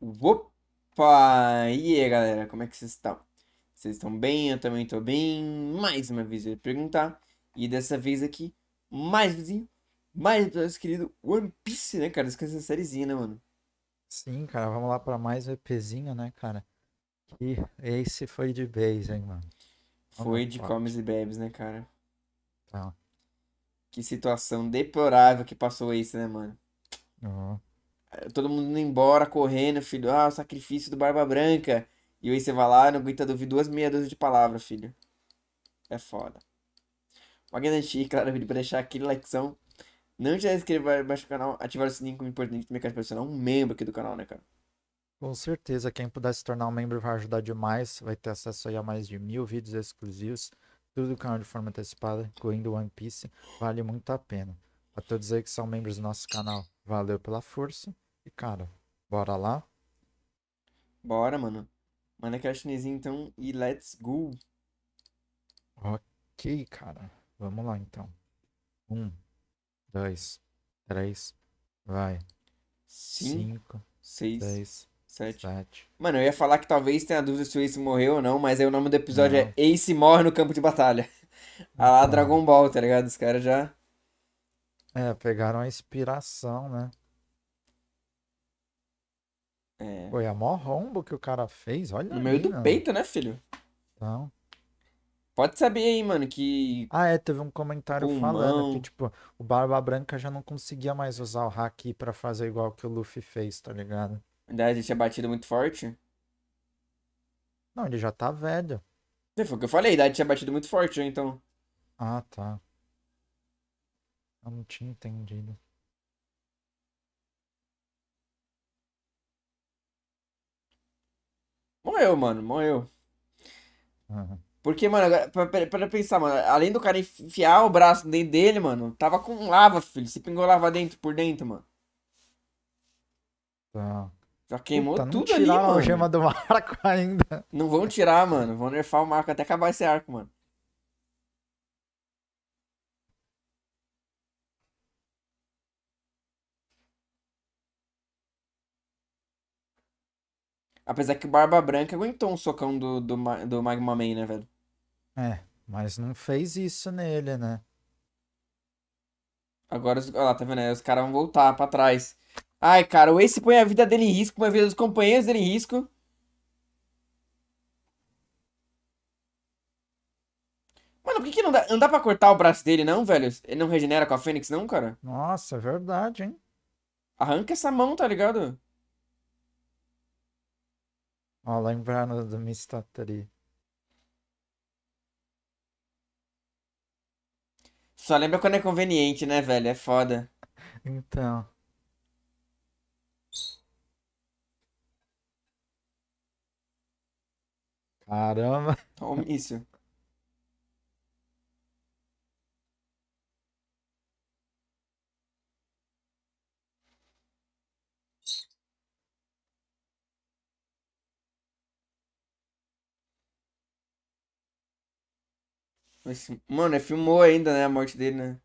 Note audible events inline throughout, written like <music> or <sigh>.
Opa! E aí, galera, como é que vocês estão? Vocês estão bem? Eu também estou bem. Mais uma vez eu ia perguntar. E dessa vez aqui, mais vizinho, mais episódios, querido One Piece, né, cara? Esquece essa sériezinha, né, mano? Sim, cara, vamos lá para mais um EPzinho, né, cara? E esse foi de base, hein, mano? foi de comes e bebes, né, cara? Tá. Que situação deplorável que passou esse, né, mano? Uhum todo mundo indo embora, correndo, filho. Ah, o sacrifício do Barba Branca. E aí você vai lá, não aguenta ouvir duas meia dúzia de palavras, filho. É foda. Pra garantir, claro, vídeo, pra deixar aquele likezão. Não já se inscrever embaixo do canal, ativar o sininho como é importante também, cara, pra é um membro aqui do canal, né, cara? Com certeza, quem puder se tornar um membro vai ajudar demais. Vai ter acesso aí a mais de mil vídeos exclusivos. Tudo do canal de forma antecipada, incluindo One Piece. Vale muito a pena. A todos aí que são membros do nosso canal, valeu pela força. E, cara, bora lá? Bora, mano. Manda aquela chinesinha então e let's go. Ok, cara. Vamos lá então. Um, dois, três, vai. Cinco, cinco seis, seis sete. sete. Mano, eu ia falar que talvez tenha dúvida se o Ace morreu ou não, mas aí o nome do episódio é não. é Ace morre no campo de batalha. <laughs> A lá então. Dragon Ball, tá ligado? Os caras já. É, pegaram a inspiração, né? É. Foi a é mó rombo que o cara fez, olha. No aí, meio do mano. peito, né, filho? Então. Pode saber aí, mano, que. Ah, é, teve um comentário falando que, tipo, o Barba Branca já não conseguia mais usar o hack para fazer igual que o Luffy fez, tá ligado? idade ele tinha batido muito forte? Não, ele já tá velho. É, foi o que eu falei, a idade tinha batido muito forte, né, então. Ah, tá. Eu não tinha entendido. morreu, mano. Morreu. Uhum. Porque, mano, pra, pra, pra, pensar, mano, além do cara enfiar o braço dentro dele, mano, tava com lava, filho. Se pingou lava dentro, por dentro, mano. Tá. Já queimou Puta, tudo ali, mano. Não a gema do <laughs> ainda. Não vão tirar, mano. Vão nerfar o arco até acabar esse arco, mano. Apesar que o Barba Branca aguentou um socão do, do, do Magma Man, né, velho? É, mas não fez isso nele, né? Agora, olha lá, tá vendo? Aí os caras vão voltar pra trás. Ai, cara, o Ace põe a vida dele em risco, põe a vida dos companheiros dele em risco. Mano, por que, que não, dá, não dá pra cortar o braço dele, não, velho? Ele não regenera com a Fênix, não, cara? Nossa, é verdade, hein? Arranca essa mão, tá ligado? Ó, lembrando do minha Só lembra quando é conveniente, né, velho? É foda. Então. Caramba. o míssil. mano, é filmou ainda, né? A morte dele, né?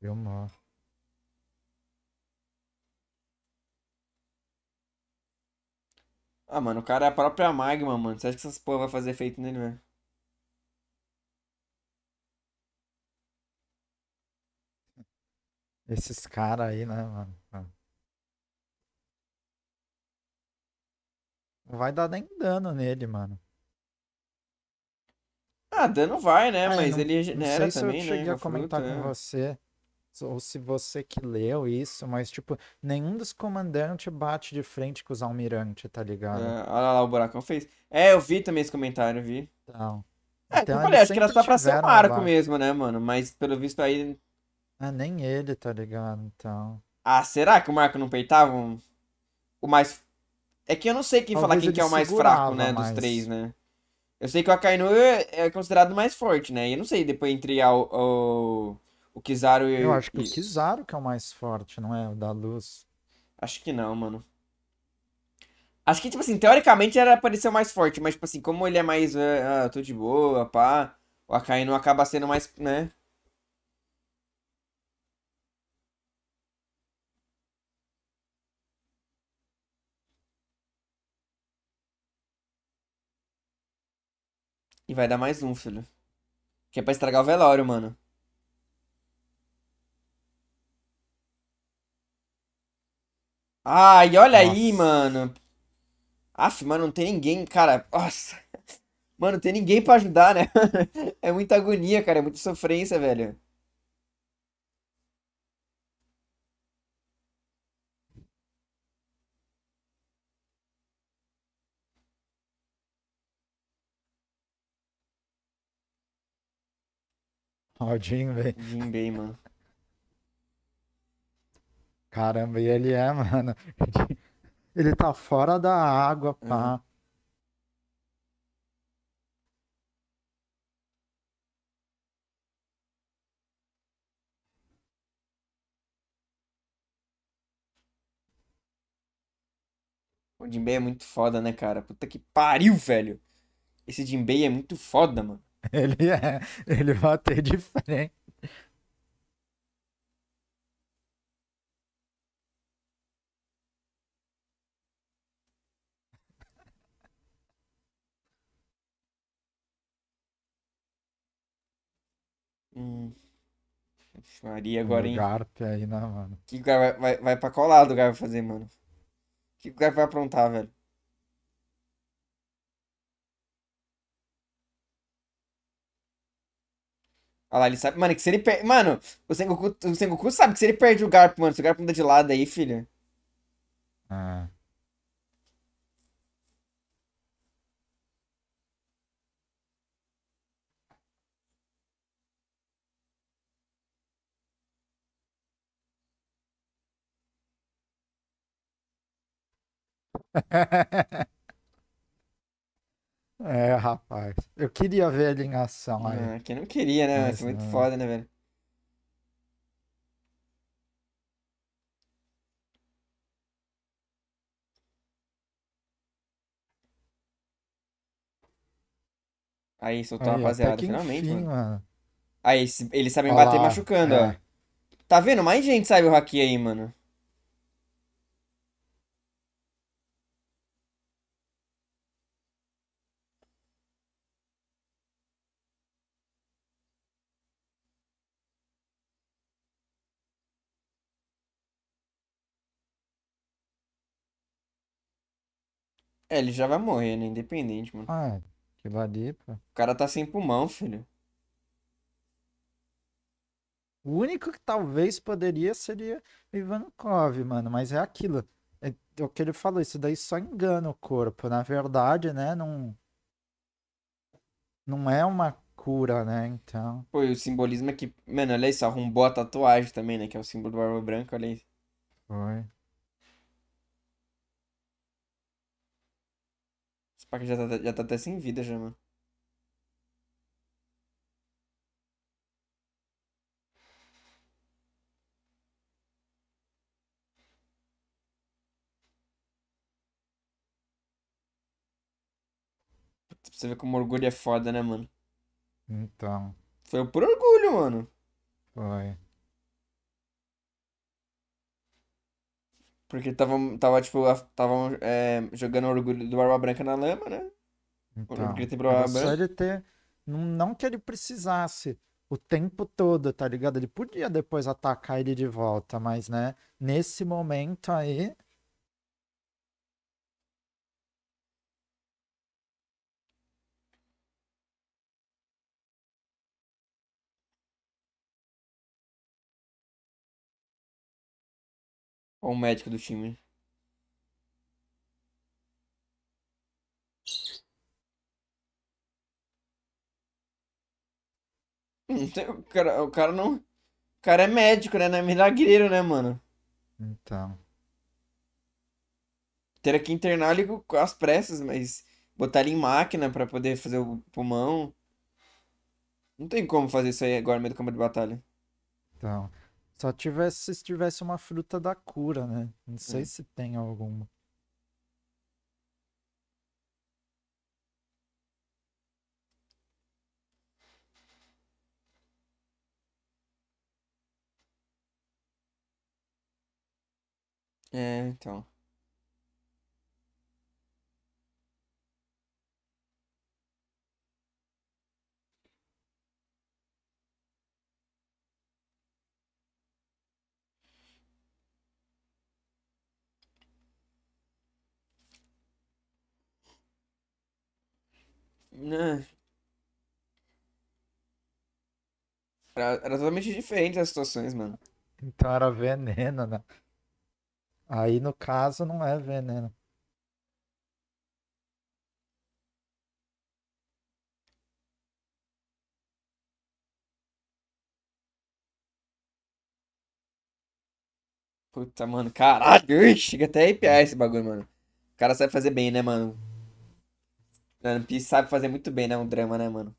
Filmou. Ah, mano, o cara é a própria magma, mano. Você acha que essas porra vai fazer efeito nele, velho? Esses caras aí, né, mano? Não vai dar nem dano nele, mano. Ah, dando vai, né? É, Mas não, ele regenera não sei também, se eu né? cheguei é né? a comentar com você ou se você que leu isso, mas, tipo, nenhum dos comandantes bate de frente com os almirantes, tá ligado? Ah, olha lá, o buracão fez. É, eu vi também esse comentário, vi. Então. É, então eu falei, acho que era só pra ser um arco mesmo, né, mano? Mas pelo visto aí. Ah, é, nem ele, tá ligado? Então. Ah, será que o Marco não peitava o mais. É que eu não sei quem Talvez falar quem que é o mais fraco, né? Mais. Dos três, né? Eu sei que o Akainu é, é considerado mais forte, né? E eu não sei depois entre a, o, o Kizaru e Eu acho que e... o Kizaru que é o mais forte, não é? O da luz. Acho que não, mano. Acho que, tipo assim, teoricamente era parecer o mais forte, mas, tipo assim, como ele é mais. Ah, ah, tô de boa, pá. O Akainu acaba sendo mais, né? E vai dar mais um, filho. Que é pra estragar o velório, mano. Ai, olha Nossa. aí, mano. Aff, mano, não tem ninguém, cara. Nossa. Mano, não tem ninguém para ajudar, né? <laughs> é muita agonia, cara. É muita sofrência, velho. Ó, o Jim, velho. Jim mano. Caramba, e ele é, <laughs> mano. Ele tá fora da água, é. pá. Uhum. O Jinbei é muito foda, né, cara? Puta que pariu, velho. Esse Jinbei é muito foda, mano. <laughs> Ele é, ele bater de frente. Hum. Maria agora, hein? Garp aí, né, mano? O que o cara vai, vai, vai pra colar do cara fazer, mano? O que o cara vai aprontar, velho? Olha lá, ele sabe. Mano, é que se ele perde. Mano, o Sengoku, o Sengoku sabe que se ele perde o Garp, mano, se o Garp muda de lado aí, filho. Ah. <laughs> É, rapaz. Eu queria ver ele em ação aí. Ah, quem não queria, né? é muito foda, né, velho? Aí, soltou aí, a rapaziada, finalmente, enfim, mano. mano. Aí, eles sabem Olha bater lá, machucando, é. ó. Tá vendo? Mais gente sabe o haki aí, mano. É, ele já vai morrer, né? Independente, mano. Ah, é. que vadia, pô. O cara tá sem pulmão, filho. O único que talvez poderia seria Ivankov, mano, mas é aquilo. É, é o que ele falou, isso daí só engana o corpo. Na verdade, né, não. Não é uma cura, né? Então. Pô, e o simbolismo é que. Mano, olha isso, arrumou a tatuagem também, né? Que é o símbolo do Barba Branca, olha isso. Foi. Paca já tá, já tá até sem vida já, mano. Você vê como orgulho é foda, né, mano? Então. Foi por orgulho, mano. Foi. Porque tava, tava tipo, estavam é, jogando o orgulho do Barba Branca na lama, né? Então, era só ele ter. Não que ele precisasse o tempo todo, tá ligado? Ele podia depois atacar ele de volta, mas, né, nesse momento aí, Ou o médico do time. o, cara, o cara não. O cara é médico, né? Não é milagreiro, né, mano? Então. Teria que internar ele com as pressas, mas botar ele em máquina para poder fazer o pulmão. Não tem como fazer isso aí agora no meio do campo de batalha. Então. Só tivesse se tivesse uma fruta da cura, né? Não sei é. se tem alguma. É, então. Né? Era, era, totalmente diferente as situações, mano. Então era veneno, né? Aí no caso não é veneno. Puta, mano, caralho, chega até a arrepiar esse bagulho, mano. O cara sabe fazer bem, né, mano? Mano, Piece sabe fazer muito bem, né? Um drama, né, mano?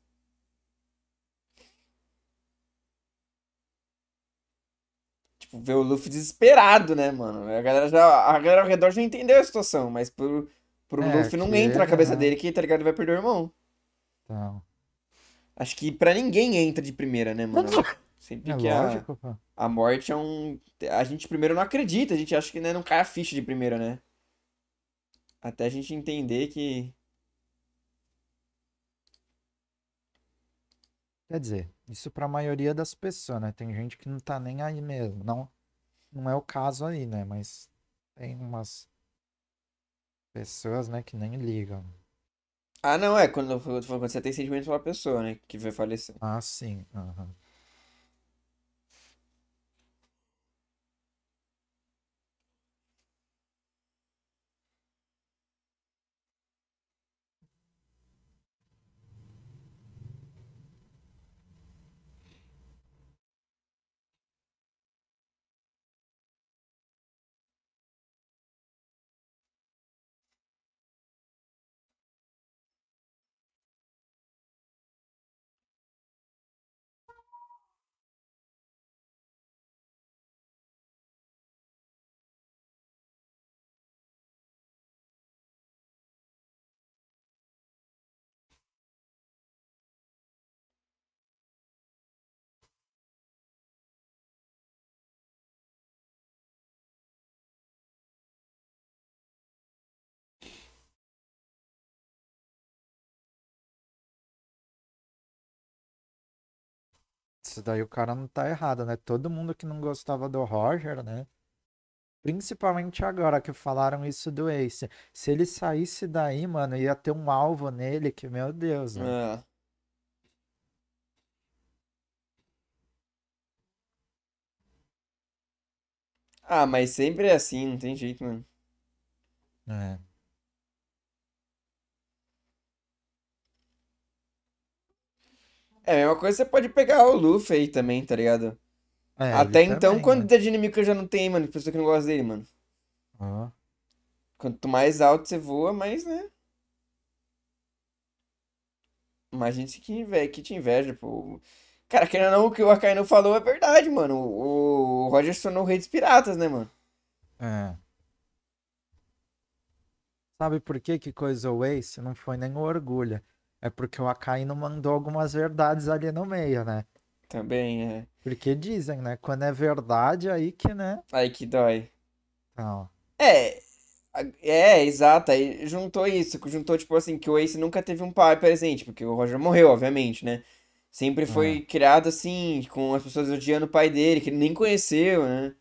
Tipo, ver o Luffy desesperado, né? Mano, a galera, já, a galera ao redor já entendeu a situação, mas pro, pro é, Luffy não que... entra na cabeça é. dele que, tá ligado, ele vai perder o irmão. Então. Acho que pra ninguém entra de primeira, né, mano? <laughs> É Sempre é que lógico, a, a morte é um. A gente primeiro não acredita, a gente acha que né, não cai a ficha de primeira, né? Até a gente entender que Quer dizer, isso para a maioria das pessoas, né? Tem gente que não tá nem aí mesmo. Não, não é o caso aí, né? Mas tem umas pessoas, né, que nem ligam. Ah, não, é quando, quando você tem sentimento pela pessoa, né? Que vai falecer. Ah, sim. Uhum. isso daí o cara não tá errado, né? Todo mundo que não gostava do Roger, né? Principalmente agora que falaram isso do Ace. Se ele saísse daí, mano, ia ter um alvo nele que, meu Deus, né? É. Ah, mas sempre é assim, não tem jeito, mano. É. É, a mesma coisa você pode pegar o Luffy aí também, tá ligado? É, Até então, também, quanto né? de inimigo eu já não tenho, mano? pessoa que não gosta dele, mano. Ah. Quanto mais alto você voa, mais, né? Mais gente que, inveja que te inveja, pô. Cara, querendo não, o que o Akainu falou é verdade, mano. O, Roger tornou o rei dos piratas, né, mano? É. Sabe por que que coisa o Ace? Não foi nem o orgulho. É porque o não mandou algumas verdades ali no meio, né? Também é. Porque dizem, né? Quando é verdade, aí que, né? Aí que dói. Não. É. É, exato. Aí juntou isso. Juntou, tipo assim, que o Ace nunca teve um pai presente, porque o Roger morreu, obviamente, né? Sempre foi é. criado assim, com as pessoas odiando o pai dele, que ele nem conheceu, né?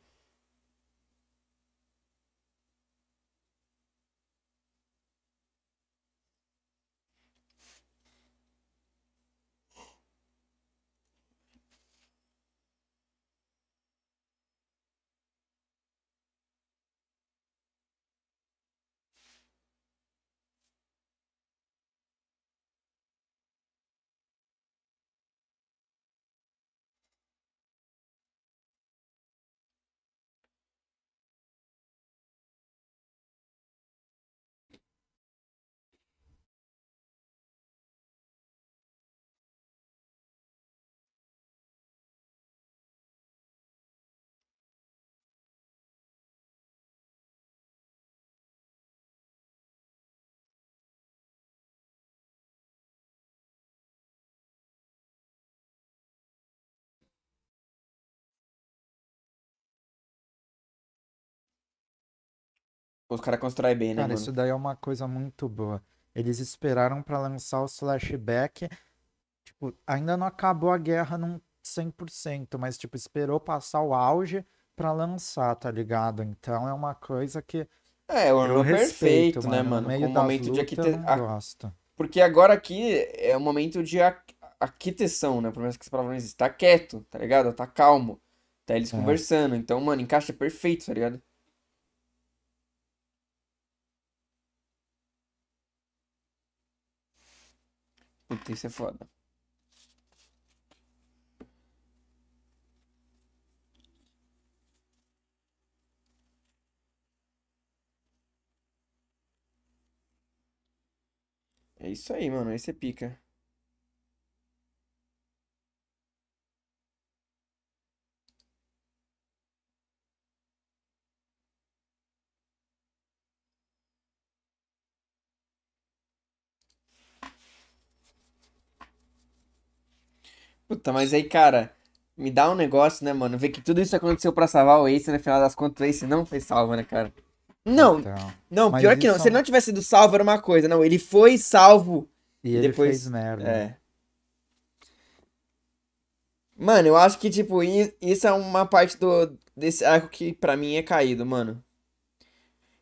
Os caras constroem bem, né? Cara, mano? isso daí é uma coisa muito boa. Eles esperaram para lançar o flashback. Tipo, ainda não acabou a guerra num 100%, mas, tipo, esperou passar o auge para lançar, tá ligado? Então é uma coisa que. É, o ano é perfeito, mano, né, mano? Meio o momento lutas, de aquite... eu a... gosto. Porque agora aqui é o momento de a... né? Por mais que essa palavra não quietos, Tá quieto, tá ligado? Tá calmo. Tá eles é. conversando. Então, mano, encaixa perfeito, tá ligado? Puta, isso é foda. É isso aí, mano. Esse é pica. Puta, mas aí, cara, me dá um negócio, né, mano? Ver que tudo isso aconteceu para salvar o Ace, no final das contas, o Ace não foi salvo, né, cara? Não, então, não, pior que não. Se ele não tivesse sido salvo, era uma coisa. Não, ele foi salvo. E ele depois... fez merda. É. Mano, eu acho que, tipo, isso é uma parte do desse arco que para mim é caído, mano.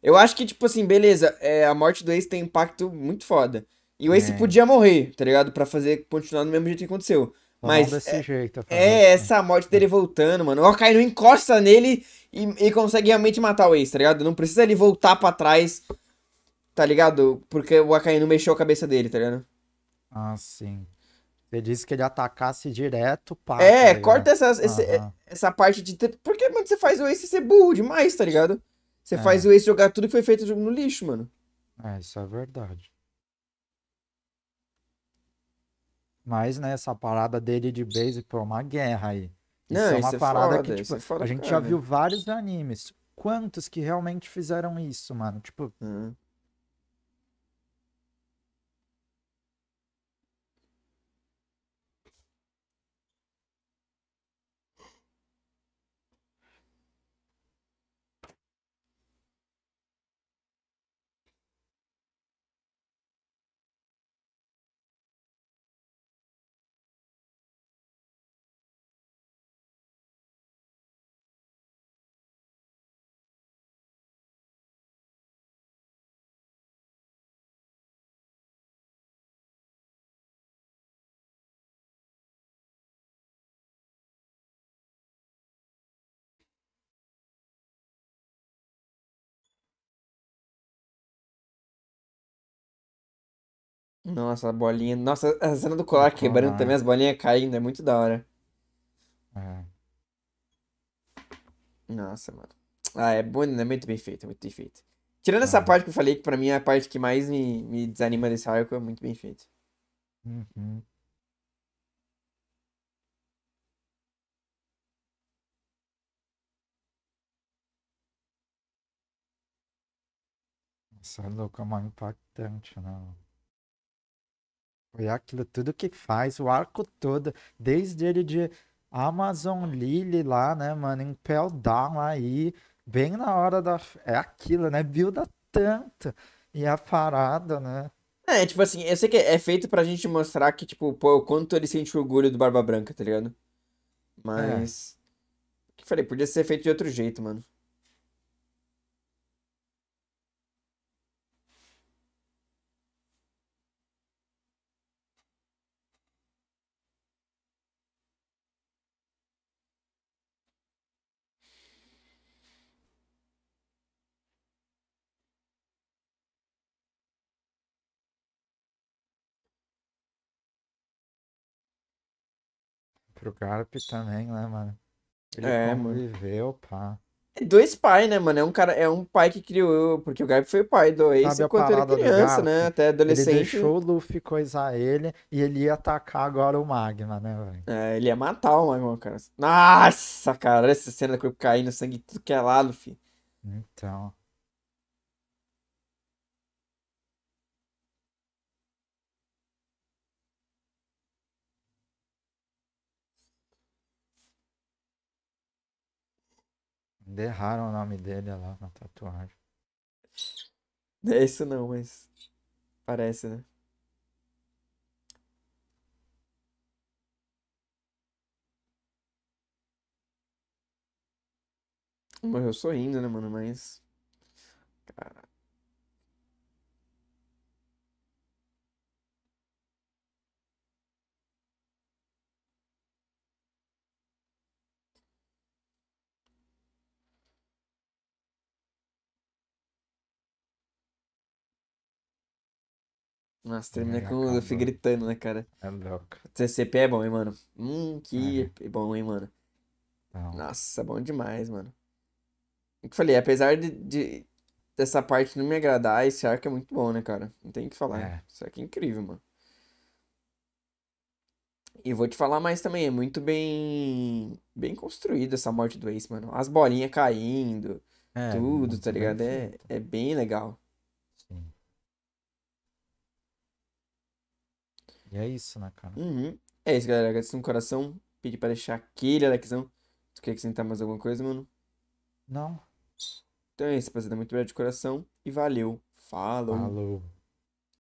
Eu acho que, tipo assim, beleza, é, a morte do Ace tem um impacto muito foda. E o Ace é. podia morrer, tá ligado? Pra fazer continuar do mesmo jeito que aconteceu. Mas desse é, jeito. Tá é, essa morte dele voltando, mano. O Alcaíno encosta nele e, e, consegue realmente matar o Ace, tá ligado? Não precisa ele voltar para trás, tá ligado? Porque o Alcaíno mexeu a cabeça dele, tá ligado? Ah, sim. Você disse que ele atacasse direto, pá. É, tá corta essa, essa, essa parte de. Porque, mano, você faz o Ace ser burro demais, tá ligado? Você é. faz o Ace jogar tudo que foi feito no lixo, mano. É, isso é verdade. Mas, né, essa parada dele de base, foi uma guerra aí. Isso não, é uma é parada foda, que, tipo, é foda, a gente cara. já viu vários animes. Quantos que realmente fizeram isso, mano? Tipo, hum. Nossa, a bolinha. Nossa, a cena do colar quebrando também, as bolinhas caindo, é muito da hora. É. Nossa, mano. Ah, é bom, é muito bem feito, é muito bem feito. Tirando é. essa parte que eu falei, que pra mim é a parte que mais me, me desanima desse arco, é muito bem feito. Uhum. Nossa, é louco, é mais impactante, né? Foi aquilo tudo que faz, o arco todo, desde ele de Amazon Lily lá, né, mano, em Pell Down aí, bem na hora da. É aquilo, né? Builda tanto. E a parada, né? É, tipo assim, eu sei que é feito pra gente mostrar que, tipo, pô, o quanto ele sente orgulho do Barba Branca, tá ligado? É. Mas. É. Que falei, podia ser feito de outro jeito, mano. Pro Garp também, né, mano? Ele é, conviveu, pá. É dois pais, né, mano? É um cara, é um pai que criou, porque o Garp foi o pai do Ace enquanto era criança, né? Até adolescente. Ele deixou o Luffy coisar ele e ele ia atacar agora o Magma, né, velho? É, ele ia matar o Magma, cara. Nossa, cara, essa cena do corpo caindo, sangue tudo que é lá, Luffy. Então. Derraram o nome dele lá na tatuagem. É isso não, mas parece, né? Morreu sorrindo, né, mano? Mas. Cara. Nossa, termina é, com. Eu fui gritando, né, cara? É louco. CCP é bom, hein, mano? Hum, que é, né? é. bom, hein, mano? Não. Nossa, bom demais, mano. o Eu falei, apesar de, de dessa parte não me agradar, esse arco é muito bom, né, cara? Não tem o que falar. É. Isso aqui é incrível, mano. E vou te falar mais também, é muito bem bem construída essa morte do Ace, mano. As bolinhas caindo, é, tudo, tá ligado? É, é bem legal. E é isso, né, cara? Uhum. É isso, galera. Agradeço no coração. Pedi pra deixar aquele Alexão. Tu quer acrescentar mais alguma coisa, mano? Não. Então é isso, rapaziada. Muito obrigado de coração. E valeu. Falou. Falou.